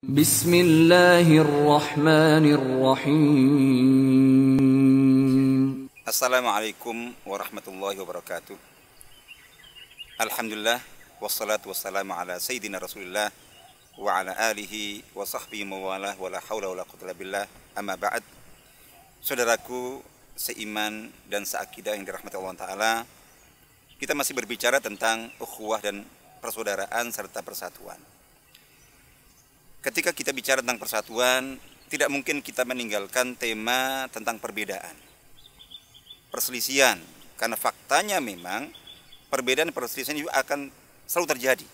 Bismillahirrahmanirrahim. Assalamualaikum warahmatullahi wabarakatuh. Alhamdulillah wassalatu wassalamu ala sayyidina Rasulillah wa ala alihi wa sahbihi mawalah wa la haula wa la quwwata billah amma ba'd. Saudaraku seiman dan seakidah yang dirahmati Allah taala, kita masih berbicara tentang ukhuwah dan persaudaraan serta persatuan ketika kita bicara tentang persatuan, tidak mungkin kita meninggalkan tema tentang perbedaan. perselisian, karena faktanya memang perbedaan perselisihan juga akan selalu terjadi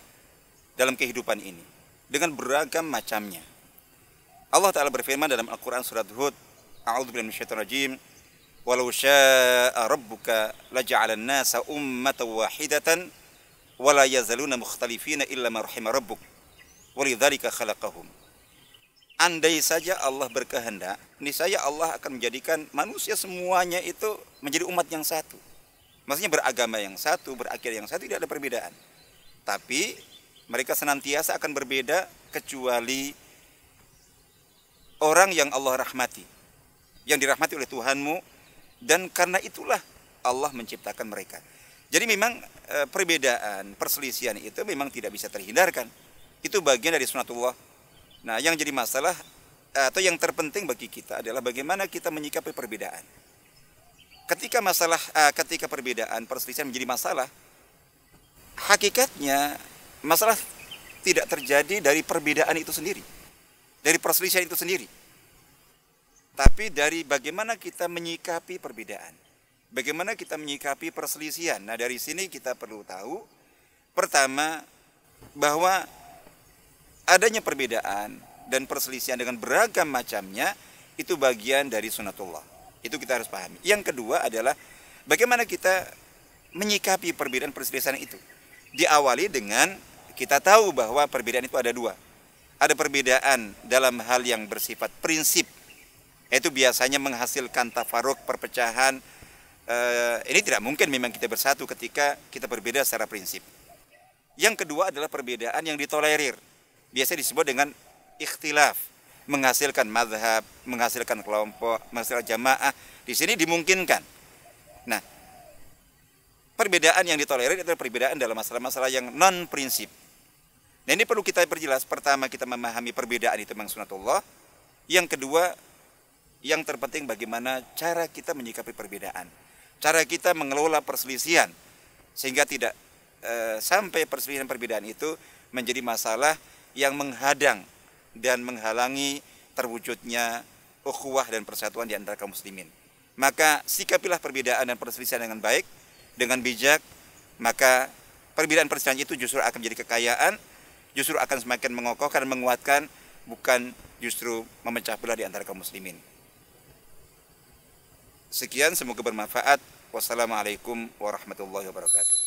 dalam kehidupan ini dengan beragam macamnya. Allah Ta'ala berfirman dalam Al-Quran Surat Hud, bin Masyaitan rajim, walau syaa rabbuka laja'alan nasa ummatan wahidatan wala yazaluna mukhtalifina illa marhima rabbuka. Walidzalika khalaqahum. Andai saja Allah berkehendak, niscaya Allah akan menjadikan manusia semuanya itu menjadi umat yang satu. Maksudnya beragama yang satu, berakhir yang satu, tidak ada perbedaan. Tapi mereka senantiasa akan berbeda kecuali orang yang Allah rahmati, yang dirahmati oleh Tuhanmu dan karena itulah Allah menciptakan mereka. Jadi memang eh, perbedaan, perselisihan itu memang tidak bisa terhindarkan. Itu bagian dari sunatullah. Nah, yang jadi masalah atau yang terpenting bagi kita adalah bagaimana kita menyikapi perbedaan. Ketika masalah eh, ketika perbedaan perselisihan menjadi masalah, hakikatnya masalah tidak terjadi dari perbedaan itu sendiri. Dari perselisihan itu sendiri. Tapi dari bagaimana kita menyikapi perbedaan bagaimana kita menyikapi perselisihan. Nah, dari sini kita perlu tahu pertama bahwa adanya perbedaan dan perselisihan dengan beragam macamnya itu bagian dari sunatullah. Itu kita harus pahami. Yang kedua adalah bagaimana kita menyikapi perbedaan perselisihan itu. Diawali dengan kita tahu bahwa perbedaan itu ada dua. Ada perbedaan dalam hal yang bersifat prinsip. Itu biasanya menghasilkan tafaruk, perpecahan. Eh, ini tidak mungkin memang kita bersatu ketika kita berbeda secara prinsip. Yang kedua adalah perbedaan yang ditolerir biasa disebut dengan ikhtilaf, menghasilkan madhab, menghasilkan kelompok, menghasilkan jamaah. Di sini dimungkinkan. Nah, perbedaan yang ditolerir adalah perbedaan dalam masalah-masalah yang non prinsip. Nah ini perlu kita perjelas. Pertama kita memahami perbedaan itu memang sunatullah. Yang kedua, yang terpenting bagaimana cara kita menyikapi perbedaan. Cara kita mengelola perselisihan. Sehingga tidak e, sampai perselisihan perbedaan itu menjadi masalah yang menghadang dan menghalangi terwujudnya ukhuwah dan persatuan di antara kaum muslimin. Maka sikapilah perbedaan dan perselisihan dengan baik, dengan bijak, maka perbedaan perselisihan itu justru akan menjadi kekayaan, justru akan semakin mengokohkan dan menguatkan, bukan justru memecah belah di antara kaum muslimin. Sekian, semoga bermanfaat. Wassalamualaikum warahmatullahi wabarakatuh.